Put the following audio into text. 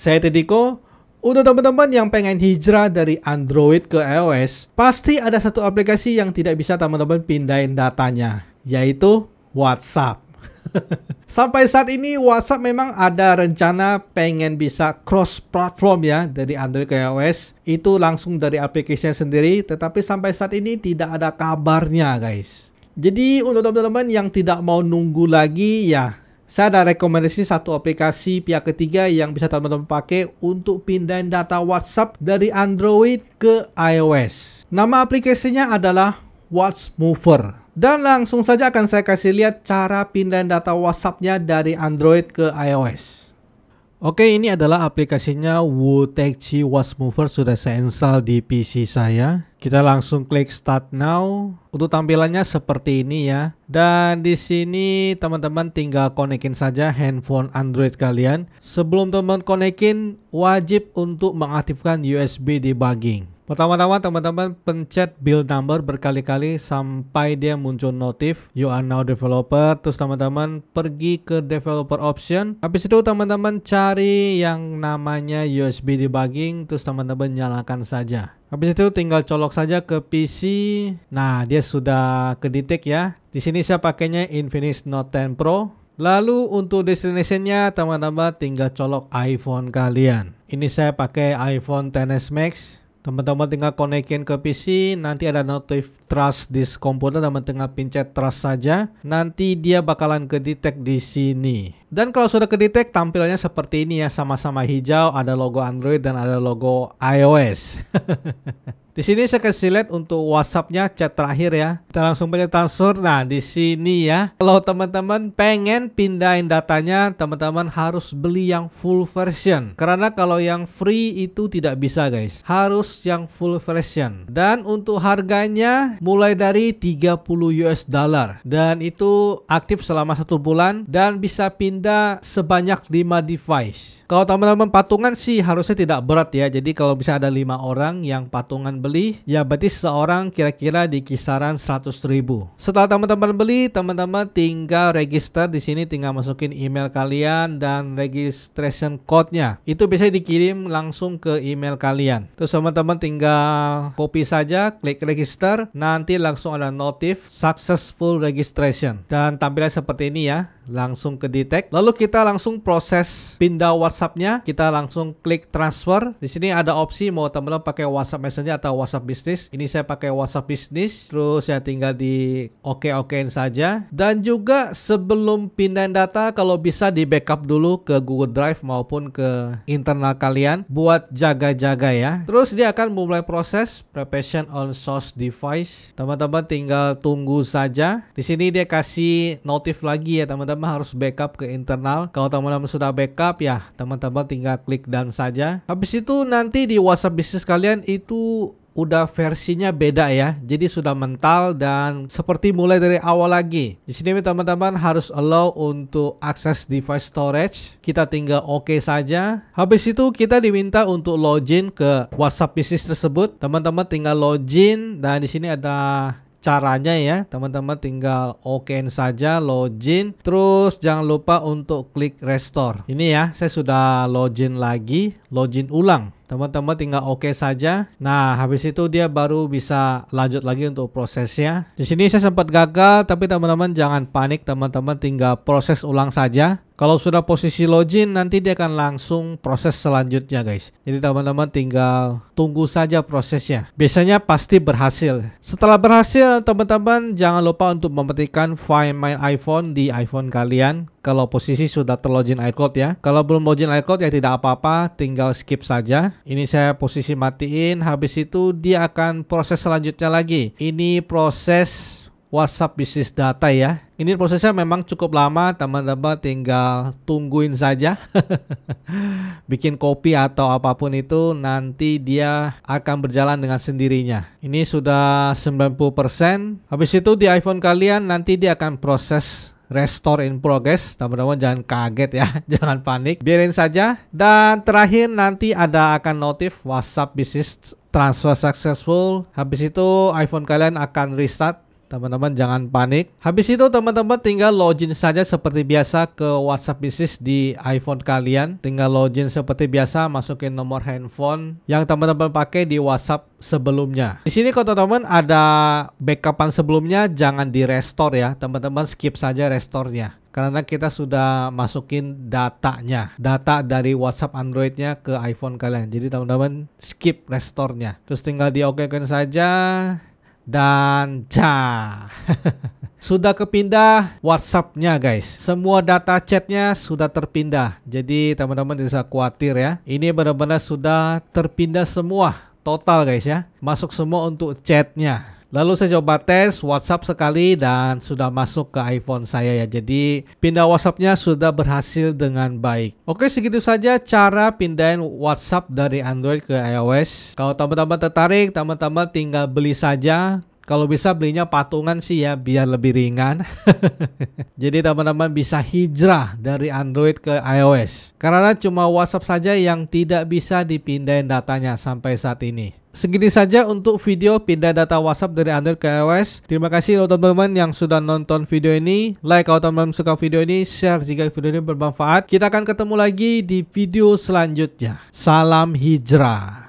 Saya Tediko. Untuk teman-teman yang pengen hijrah dari Android ke iOS, pasti ada satu aplikasi yang tidak bisa teman-teman pindahin datanya, yaitu WhatsApp. Sampai saat ini WhatsApp memang ada rencana pengen bisa cross platform ya dari Android ke iOS. Itu langsung dari aplikasinya sendiri, tetapi sampai saat ini tidak ada kabarnya, guys. Jadi untuk teman-teman yang tidak mau nunggu lagi ya saya ada rekomendasi satu aplikasi pihak ketiga yang bisa teman-teman pakai untuk pindahin data WhatsApp dari Android ke iOS. Nama aplikasinya adalah WhatsApp Mover. Dan langsung saja akan saya kasih lihat cara pindahin data WhatsAppnya dari Android ke iOS. Oke, ini adalah aplikasinya Wutechi Was Mover sudah saya install di PC saya. Kita langsung klik Start Now. Untuk tampilannya seperti ini ya. Dan di sini teman-teman tinggal konekin saja handphone Android kalian. Sebelum teman teman konekin, wajib untuk mengaktifkan USB debugging. Pertama-tama teman-teman pencet build number berkali-kali sampai dia muncul notif you are now developer terus teman-teman pergi ke developer option habis itu teman-teman cari yang namanya USB debugging terus teman-teman nyalakan saja Habis itu tinggal colok saja ke PC. Nah, dia sudah kedetek ya. Di sini saya pakainya Infinix Note 10 Pro. Lalu untuk destinationnya teman-teman tinggal colok iPhone kalian. Ini saya pakai iPhone XS Max. Teman-teman tinggal konekin ke PC, nanti ada notif trust di komputer, teman tinggal pencet trust saja. Nanti dia bakalan kedetek di sini. Dan kalau sudah kedetek, tampilannya seperti ini ya, sama-sama hijau, ada logo Android dan ada logo iOS. Di sini saya kasih lihat untuk WhatsAppnya chat terakhir ya. Kita langsung banyak transfer. Nah, di sini ya. Kalau teman-teman pengen pindahin datanya, teman-teman harus beli yang full version. Karena kalau yang free itu tidak bisa, guys. Harus yang full version. Dan untuk harganya mulai dari 30 US dollar dan itu aktif selama satu bulan dan bisa pindah sebanyak 5 device. Kalau teman-teman patungan sih harusnya tidak berat ya. Jadi kalau bisa ada lima orang yang patungan beli beli, ya berarti seorang kira-kira di kisaran 100 ribu. Setelah teman-teman beli, teman-teman tinggal register di sini, tinggal masukin email kalian dan registration code-nya. Itu bisa dikirim langsung ke email kalian. Terus teman-teman tinggal copy saja, klik register, nanti langsung ada notif successful registration. Dan tampilan seperti ini ya langsung ke detect. Lalu kita langsung proses pindah WhatsApp-nya. Kita langsung klik transfer. Di sini ada opsi mau teman-teman pakai WhatsApp Messenger atau WhatsApp bisnis Ini saya pakai WhatsApp bisnis Terus saya tinggal di oke-okein saja. Dan juga sebelum pindahin data kalau bisa di backup dulu ke Google Drive maupun ke internal kalian buat jaga-jaga ya. Terus dia akan mulai proses preparation on source device. Teman-teman tinggal tunggu saja. Di sini dia kasih notif lagi ya teman-teman teman-teman harus backup ke internal. Kalau teman-teman sudah backup ya teman-teman tinggal klik dan saja. Habis itu nanti di WhatsApp bisnis kalian itu udah versinya beda ya. Jadi sudah mental dan seperti mulai dari awal lagi. Di sini teman-teman harus allow untuk akses device storage. Kita tinggal oke okay saja. Habis itu kita diminta untuk login ke WhatsApp bisnis tersebut. Teman-teman tinggal login dan di sini ada caranya ya teman-teman tinggal okein saja login terus jangan lupa untuk klik restore ini ya saya sudah login lagi login ulang. Teman-teman tinggal oke okay saja. Nah, habis itu dia baru bisa lanjut lagi untuk prosesnya. Di sini saya sempat gagal, tapi teman-teman jangan panik, teman-teman tinggal proses ulang saja. Kalau sudah posisi login, nanti dia akan langsung proses selanjutnya guys. Jadi teman-teman tinggal tunggu saja prosesnya. Biasanya pasti berhasil. Setelah berhasil, teman-teman jangan lupa untuk memetikan Find My iPhone di iPhone kalian kalau posisi sudah terlogin iCloud ya. Kalau belum login iCloud ya tidak apa-apa, tinggal skip saja. Ini saya posisi matiin, habis itu dia akan proses selanjutnya lagi. Ini proses WhatsApp bisnis data ya. Ini prosesnya memang cukup lama, teman-teman tinggal tungguin saja. Bikin kopi atau apapun itu nanti dia akan berjalan dengan sendirinya. Ini sudah 90%. Habis itu di iPhone kalian nanti dia akan proses restore in progress. Teman-teman jangan kaget ya, jangan panik, biarin saja. Dan terakhir nanti ada akan notif WhatsApp bisnis transfer successful. Habis itu iPhone kalian akan restart Teman-teman jangan panik. Habis itu teman-teman tinggal login saja seperti biasa ke WhatsApp Business di iPhone kalian. Tinggal login seperti biasa masukin nomor handphone yang teman-teman pakai di WhatsApp sebelumnya. Di sini kalau teman-teman ada backupan sebelumnya jangan di restore ya. Teman-teman skip saja restornya karena kita sudah masukin datanya, data dari WhatsApp Androidnya ke iPhone kalian. Jadi teman-teman skip restornya, terus tinggal di oke saja dan ja. sudah kepindah WhatsAppnya guys. Semua data chatnya sudah terpindah. Jadi teman-teman tidak usah khawatir ya. Ini benar-benar sudah terpindah semua total guys ya. Masuk semua untuk chatnya. Lalu saya coba tes WhatsApp sekali dan sudah masuk ke iPhone saya ya. Jadi pindah WhatsAppnya sudah berhasil dengan baik. Oke segitu saja cara pindahin WhatsApp dari Android ke iOS. Kalau teman-teman tertarik, teman-teman tinggal beli saja. Kalau bisa belinya patungan sih ya biar lebih ringan. Jadi teman-teman bisa hijrah dari Android ke iOS. Karena cuma WhatsApp saja yang tidak bisa dipindahin datanya sampai saat ini. Segini saja untuk video pindah data WhatsApp dari Android ke iOS. Terima kasih untuk teman-teman yang sudah nonton video ini. Like kalau teman-teman suka video ini, share jika video ini bermanfaat. Kita akan ketemu lagi di video selanjutnya. Salam hijrah.